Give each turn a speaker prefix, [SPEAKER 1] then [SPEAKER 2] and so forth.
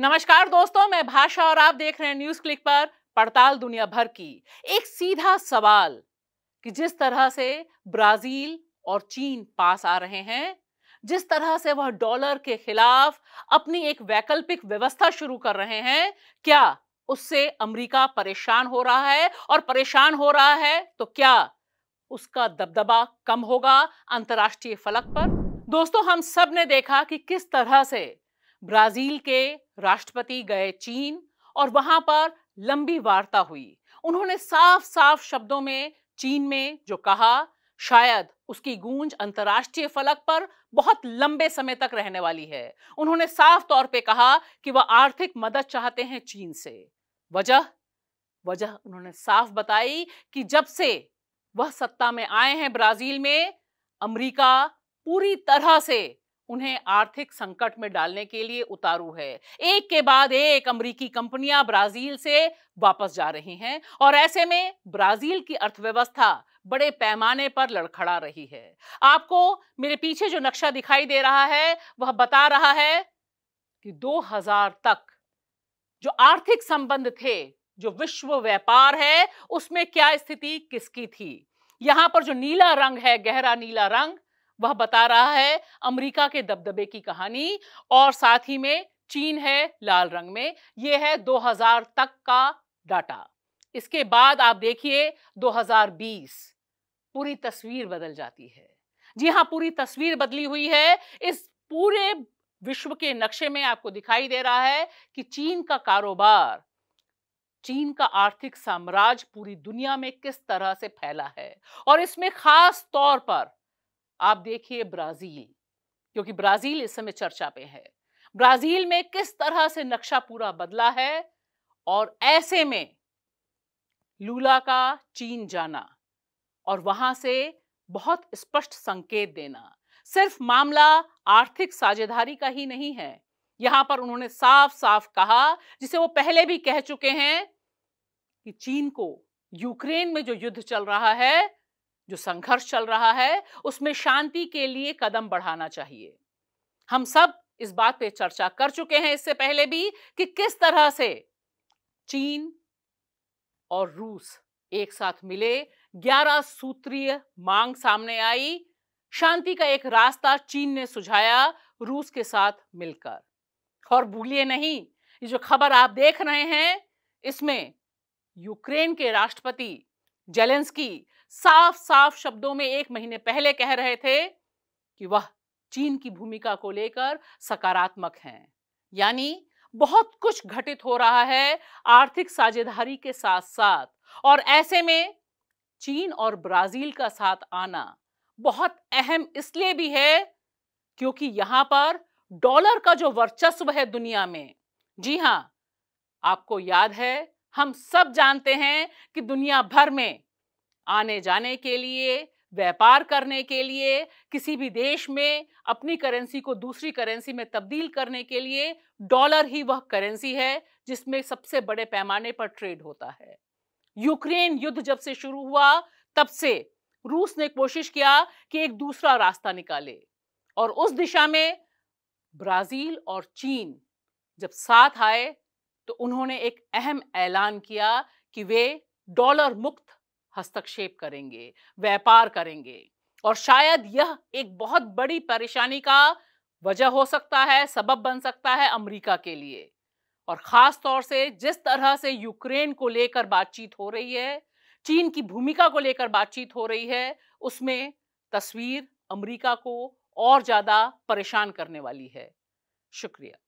[SPEAKER 1] नमस्कार दोस्तों मैं भाषा और आप देख रहे हैं न्यूज क्लिक पर पड़ताल दुनिया भर की एक सीधा सवाल कि जिस तरह से ब्राजील और चीन पास आ रहे हैं जिस तरह से वह डॉलर के खिलाफ अपनी एक वैकल्पिक व्यवस्था शुरू कर रहे हैं क्या उससे अमेरिका परेशान हो रहा है और परेशान हो रहा है तो क्या उसका दबदबा कम होगा अंतर्राष्ट्रीय फलक पर दोस्तों हम सब ने देखा कि किस तरह से ब्राजील के राष्ट्रपति गए चीन और वहां पर लंबी वार्ता हुई उन्होंने साफ साफ शब्दों में चीन में जो कहा शायद उसकी गूंज अंतर्राष्ट्रीय फलक पर बहुत लंबे समय तक रहने वाली है उन्होंने साफ तौर पे कहा कि वह आर्थिक मदद चाहते हैं चीन से वजह वजह उन्होंने साफ बताई कि जब से वह सत्ता में आए हैं ब्राजील में अमेरिका पूरी तरह से उन्हें आर्थिक संकट में डालने के लिए उतारू है एक के बाद एक अमरीकी कंपनियां ब्राजील से वापस जा रही हैं और ऐसे में ब्राजील की अर्थव्यवस्था बड़े पैमाने पर लड़खड़ा रही है आपको मेरे पीछे जो नक्शा दिखाई दे रहा है वह बता रहा है कि 2000 तक जो आर्थिक संबंध थे जो विश्व व्यापार है उसमें क्या स्थिति किसकी थी यहां पर जो नीला रंग है गहरा नीला रंग वह बता रहा है अमेरिका के दबदबे की कहानी और साथ ही में चीन है लाल रंग में यह है 2000 तक का डाटा इसके बाद आप देखिए 2020 पूरी तस्वीर बदल जाती है जी हां पूरी तस्वीर बदली हुई है इस पूरे विश्व के नक्शे में आपको दिखाई दे रहा है कि चीन का कारोबार चीन का आर्थिक साम्राज्य पूरी दुनिया में किस तरह से फैला है और इसमें खास तौर पर आप देखिए ब्राजील क्योंकि ब्राजील इस समय चर्चा पे है ब्राजील में किस तरह से नक्शा पूरा बदला है और ऐसे में लूला का चीन जाना और वहां से बहुत स्पष्ट संकेत देना सिर्फ मामला आर्थिक साझेदारी का ही नहीं है यहां पर उन्होंने साफ साफ कहा जिसे वो पहले भी कह चुके हैं कि चीन को यूक्रेन में जो युद्ध चल रहा है जो संघर्ष चल रहा है उसमें शांति के लिए कदम बढ़ाना चाहिए हम सब इस बात पे चर्चा कर चुके हैं इससे पहले भी कि किस तरह से चीन और रूस एक साथ मिले ग्यारह सूत्रीय मांग सामने आई शांति का एक रास्ता चीन ने सुझाया रूस के साथ मिलकर और भूलिए नहीं ये जो खबर आप देख रहे हैं इसमें यूक्रेन के राष्ट्रपति जेलेंस्की साफ साफ शब्दों में एक महीने पहले कह रहे थे कि वह चीन की भूमिका को लेकर सकारात्मक हैं यानी बहुत कुछ घटित हो रहा है आर्थिक साझेदारी के साथ साथ और ऐसे में चीन और ब्राजील का साथ आना बहुत अहम इसलिए भी है क्योंकि यहां पर डॉलर का जो वर्चस्व है दुनिया में जी हां आपको याद है हम सब जानते हैं कि दुनिया भर में आने जाने के लिए व्यापार करने के लिए किसी भी देश में अपनी करेंसी को दूसरी करेंसी में तब्दील करने के लिए डॉलर ही वह करेंसी है जिसमें सबसे बड़े पैमाने पर ट्रेड होता है यूक्रेन युद्ध जब से शुरू हुआ तब से रूस ने कोशिश किया कि एक दूसरा रास्ता निकाले और उस दिशा में ब्राजील और चीन जब साथ आए तो उन्होंने एक अहम ऐलान किया कि वे डॉलर मुक्त हस्तक्षेप करेंगे व्यापार करेंगे और शायद यह एक बहुत बड़ी परेशानी का वजह हो सकता है सबब बन सकता है अमेरिका के लिए और ख़ास तौर से जिस तरह से यूक्रेन को लेकर बातचीत हो रही है चीन की भूमिका को लेकर बातचीत हो रही है उसमें तस्वीर अमेरिका को और ज़्यादा परेशान करने वाली है शुक्रिया